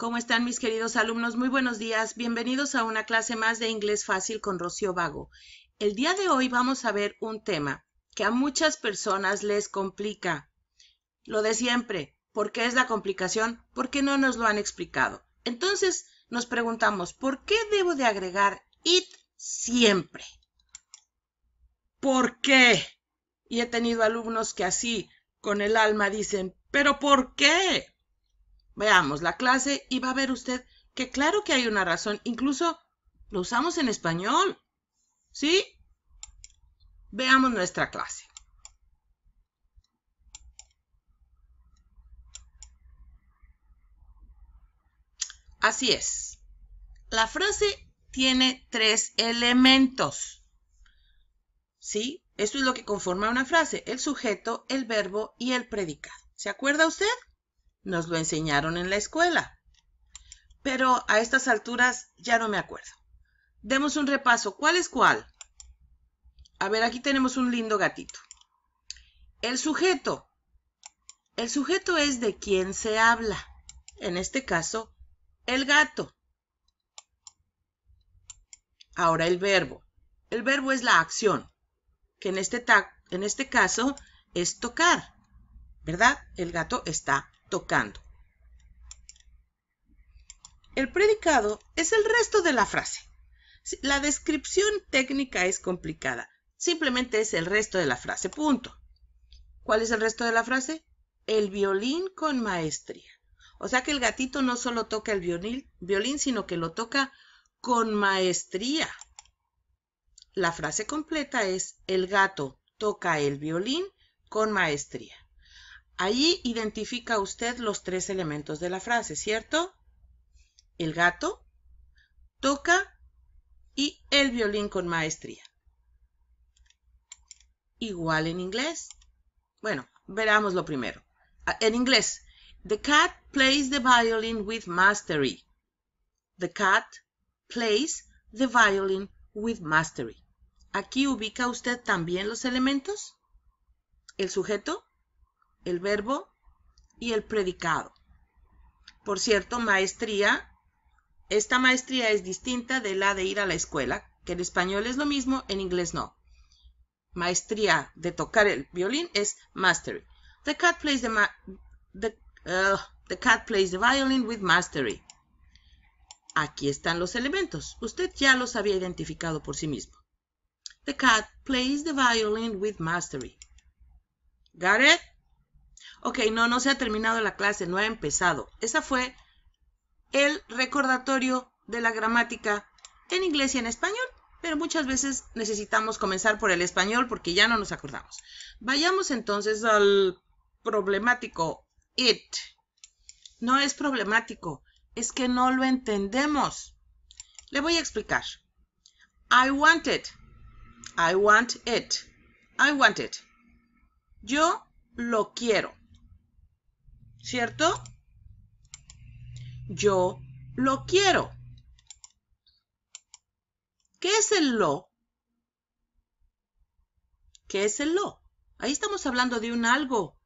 ¿Cómo están mis queridos alumnos? Muy buenos días. Bienvenidos a una clase más de inglés fácil con Rocío Vago. El día de hoy vamos a ver un tema que a muchas personas les complica. Lo de siempre. ¿Por qué es la complicación? Porque no nos lo han explicado. Entonces nos preguntamos, ¿por qué debo de agregar it siempre? ¿Por qué? Y he tenido alumnos que así, con el alma, dicen, ¿pero por qué? Veamos la clase y va a ver usted que claro que hay una razón. Incluso lo usamos en español. ¿Sí? Veamos nuestra clase. Así es. La frase tiene tres elementos. ¿Sí? Esto es lo que conforma una frase, el sujeto, el verbo y el predicado. ¿Se acuerda usted? Nos lo enseñaron en la escuela. Pero a estas alturas ya no me acuerdo. Demos un repaso. ¿Cuál es cuál? A ver, aquí tenemos un lindo gatito. El sujeto. El sujeto es de quien se habla. En este caso, el gato. Ahora el verbo. El verbo es la acción, que en este, en este caso es tocar, ¿verdad? El gato está tocando. El predicado es el resto de la frase. La descripción técnica es complicada. Simplemente es el resto de la frase. Punto. ¿Cuál es el resto de la frase? El violín con maestría. O sea que el gatito no solo toca el violín, violín sino que lo toca con maestría. La frase completa es el gato toca el violín con maestría. Ahí identifica usted los tres elementos de la frase, ¿cierto? El gato, toca y el violín con maestría. Igual en inglés. Bueno, veramos lo primero. Ah, en inglés, the cat plays the violin with mastery. The cat plays the violin with mastery. Aquí ubica usted también los elementos, el sujeto, el verbo y el predicado. Por cierto, maestría, esta maestría es distinta de la de ir a la escuela, que en español es lo mismo, en inglés no. Maestría de tocar el violín es mastery. The cat plays the, the, the cat plays the violin with mastery. Aquí están los elementos. Usted ya los había identificado por sí mismo. The cat plays the violin with mastery. Got it? ok, no, no se ha terminado la clase, no ha empezado. Esa fue el recordatorio de la gramática en inglés y en español, pero muchas veces necesitamos comenzar por el español porque ya no nos acordamos. Vayamos entonces al problemático it. No es problemático, es que no lo entendemos. Le voy a explicar. I want it. I want it. I want it. Yo lo quiero. ¿Cierto? Yo lo quiero. ¿Qué es el lo? ¿Qué es el lo? Ahí estamos hablando de un algo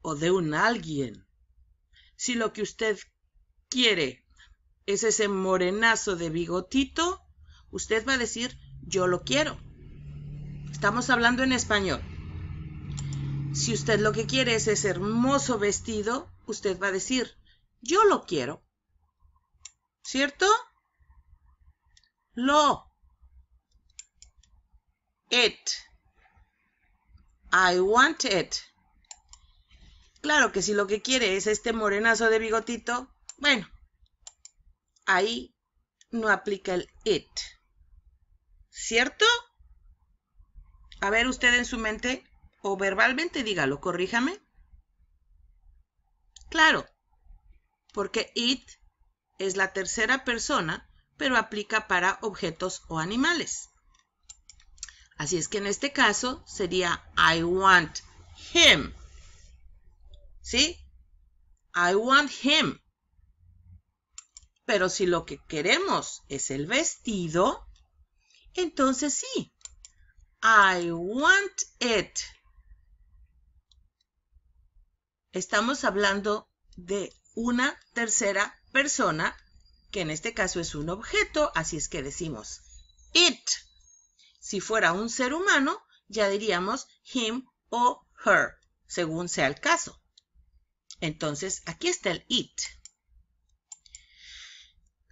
o de un alguien. Si lo que usted quiere es ese morenazo de bigotito, usted va a decir yo lo quiero. Estamos hablando en español. Si usted lo que quiere es ese hermoso vestido, usted va a decir, yo lo quiero. ¿Cierto? Lo. It. I want it. Claro que si lo que quiere es este morenazo de bigotito, bueno, ahí no aplica el it. ¿Cierto? A ver usted en su mente o verbalmente dígalo, corríjame. Claro, porque it es la tercera persona, pero aplica para objetos o animales. Así es que en este caso sería I want him. ¿Sí? I want him. Pero si lo que queremos es el vestido, entonces sí. I want it. Estamos hablando de una tercera persona, que en este caso es un objeto, así es que decimos it. Si fuera un ser humano, ya diríamos him o her, según sea el caso. Entonces, aquí está el it.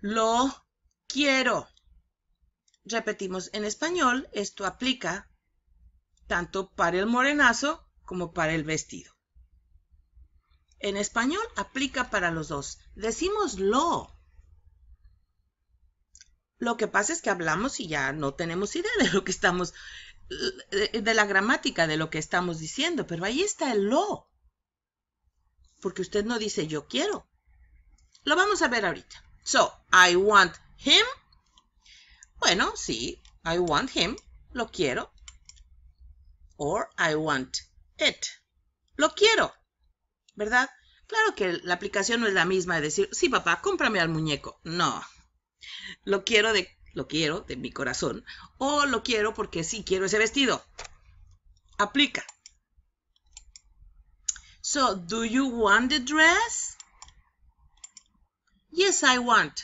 Lo quiero. Repetimos en español, esto aplica tanto para el morenazo como para el vestido. En español aplica para los dos. Decimos lo. Lo que pasa es que hablamos y ya no tenemos idea de lo que estamos, de la gramática de lo que estamos diciendo, pero ahí está el lo. Porque usted no dice yo quiero. Lo vamos a ver ahorita. So, I want him. Bueno, sí, I want him. Lo quiero. Or I want it. Lo quiero. ¿verdad? Claro que la aplicación no es la misma de decir, sí, papá, cómprame al muñeco. No. Lo quiero de, lo quiero de mi corazón. O lo quiero porque sí quiero ese vestido. Aplica. So, do you want the dress? Yes, I want.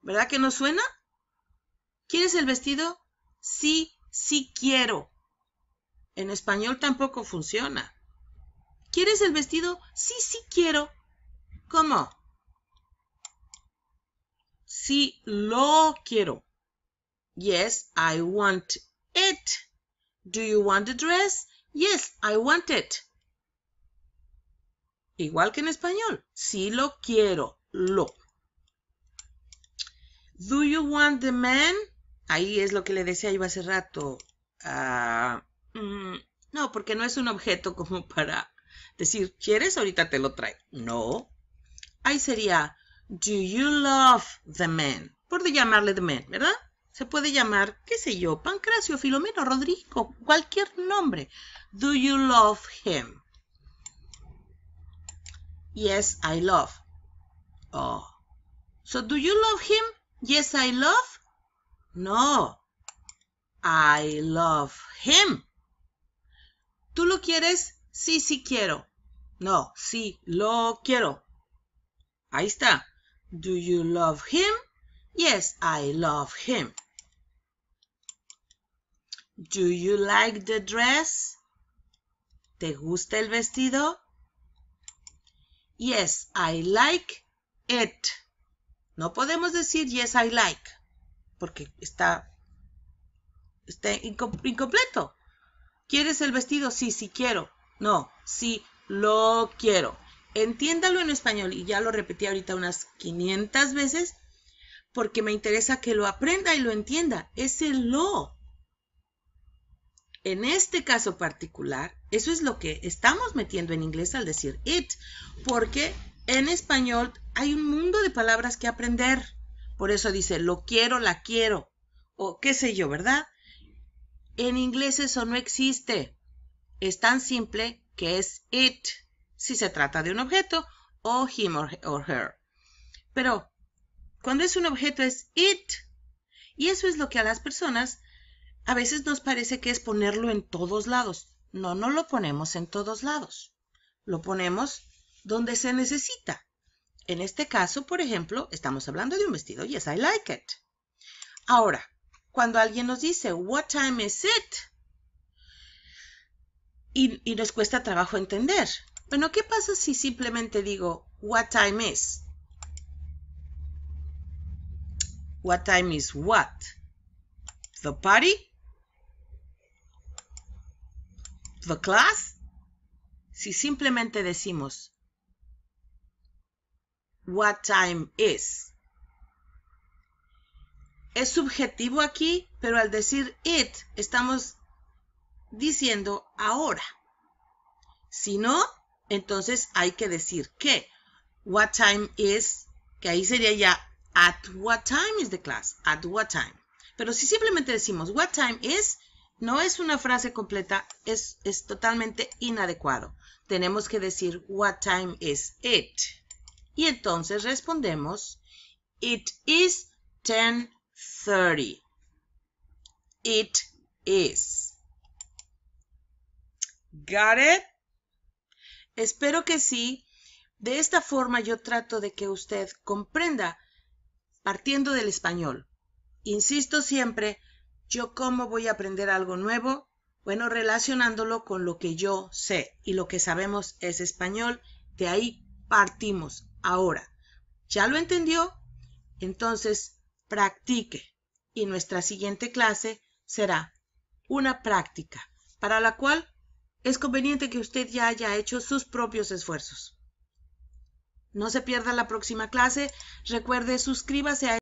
¿Verdad que no suena? ¿Quieres el vestido? Sí, sí quiero. En español tampoco funciona. ¿Quieres el vestido? Sí, sí quiero. ¿Cómo? Sí lo quiero. Yes, I want it. Do you want the dress? Yes, I want it. Igual que en español. Sí lo quiero. Lo. Do you want the man? Ahí es lo que le decía yo hace rato. Ah, mm, no, porque no es un objeto como para Decir, ¿quieres? Ahorita te lo traigo. No. Ahí sería, do you love the man? Por llamarle the man, ¿verdad? Se puede llamar, qué sé yo, Pancracio, Filomeno, Rodrigo, cualquier nombre. Do you love him? Yes, I love. Oh. So do you love him? Yes, I love. No. I love him. ¿Tú lo quieres? Sí, sí quiero. No, sí lo quiero. Ahí está. Do you love him? Yes, I love him. Do you like the dress? ¿Te gusta el vestido? Yes, I like it. No podemos decir yes, I like, porque está, está incompleto. ¿Quieres el vestido? Sí, sí quiero. No, sí lo quiero. Entiéndalo en español y ya lo repetí ahorita unas 500 veces porque me interesa que lo aprenda y lo entienda. Es el lo. En este caso particular, eso es lo que estamos metiendo en inglés al decir it, porque en español hay un mundo de palabras que aprender. Por eso dice lo quiero, la quiero, o qué sé yo, ¿verdad? En inglés eso no existe es tan simple que es it si se trata de un objeto o him or her. Pero cuando es un objeto es it. Y eso es lo que a las personas a veces nos parece que es ponerlo en todos lados. No, no lo ponemos en todos lados. Lo ponemos donde se necesita. En este caso, por ejemplo, estamos hablando de un vestido. Yes, I like it. Ahora, cuando alguien nos dice, What time is it? y, nos cuesta trabajo entender. Bueno, ¿qué pasa si simplemente digo, what time is? What time is what? The party? The class? Si simplemente decimos, what time is. Es subjetivo aquí, pero al decir it, estamos diciendo ahora. Si no, entonces hay que decir que. What time is, que ahí sería ya at what time is the class, at what time. Pero si simplemente decimos what time is, no es una frase completa, es, es totalmente inadecuado. Tenemos que decir what time is it. Y entonces respondemos it is 10.30. It is. Got it? Espero que sí. De esta forma yo trato de que usted comprenda partiendo del español. Insisto siempre, yo cómo voy a aprender algo nuevo? Bueno, relacionándolo con lo que yo sé y lo que sabemos es español. De ahí partimos. Ahora, ¿ya lo entendió? Entonces, practique. Y nuestra siguiente clase será una práctica para la cual es conveniente que usted ya haya hecho sus propios esfuerzos. No se pierda la próxima clase. Recuerde, suscríbase a